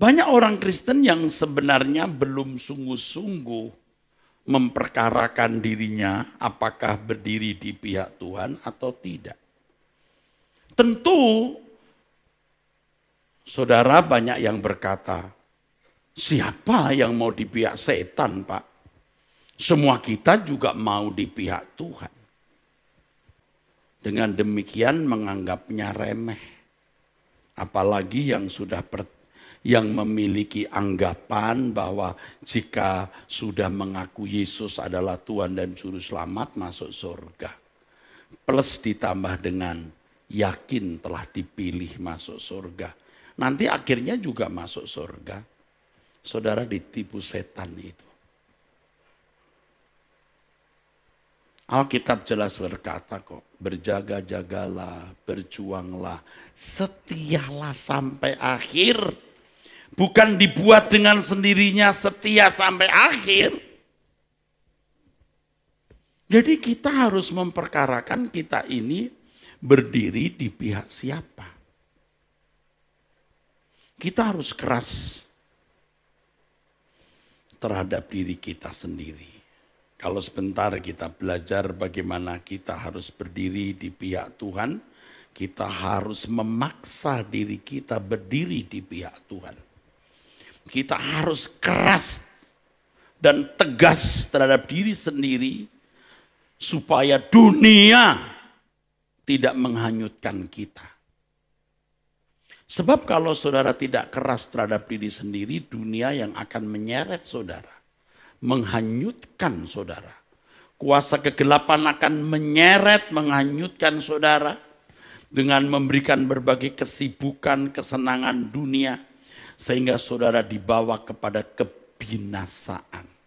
Banyak orang Kristen yang sebenarnya belum sungguh-sungguh memperkarakan dirinya apakah berdiri di pihak Tuhan atau tidak. Tentu saudara banyak yang berkata, siapa yang mau di pihak setan pak? Semua kita juga mau di pihak Tuhan. Dengan demikian menganggapnya remeh. Apalagi yang sudah yang memiliki anggapan bahwa jika sudah mengaku Yesus adalah Tuhan dan Juru Selamat masuk surga. Plus ditambah dengan yakin telah dipilih masuk surga. Nanti akhirnya juga masuk surga. Saudara ditipu setan itu. Alkitab jelas berkata kok, berjaga-jagalah, berjuanglah, setialah sampai akhir bukan dibuat dengan sendirinya setia sampai akhir. Jadi kita harus memperkarakan kita ini berdiri di pihak siapa. Kita harus keras terhadap diri kita sendiri. Kalau sebentar kita belajar bagaimana kita harus berdiri di pihak Tuhan, kita harus memaksa diri kita berdiri di pihak Tuhan. Kita harus keras dan tegas terhadap diri sendiri supaya dunia tidak menghanyutkan kita. Sebab kalau saudara tidak keras terhadap diri sendiri, dunia yang akan menyeret saudara, menghanyutkan saudara. Kuasa kegelapan akan menyeret, menghanyutkan saudara dengan memberikan berbagai kesibukan, kesenangan dunia sehingga saudara dibawa kepada kebinasaan.